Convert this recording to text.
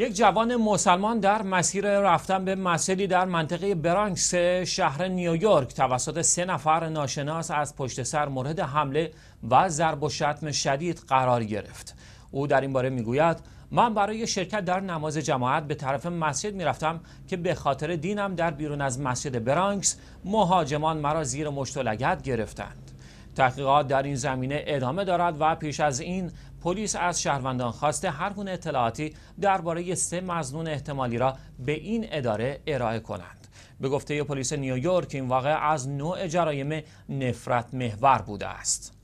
یک جوان مسلمان در مسیر رفتن به مسجدی در منطقه برانکس شهر نیویورک توسط سه نفر ناشناس از پشت سر مورد حمله و ضرب و شتم شدید قرار گرفت او در این باره میگوید من برای شرکت در نماز جماعت به طرف مسجد میرفتم که به خاطر دینم در بیرون از مسجد برانکس مهاجمان مرا زیر مشت و گرفتند تحقیقات در این زمینه ادامه دارد و پیش از این پلیس از شهروندان خواسته هر گونه اطلاعاتی درباره سه مزنون احتمالی را به این اداره ارائه کنند. به گفته پلیس نیویورک این واقع از نوع جرایم نفرت محور بوده است.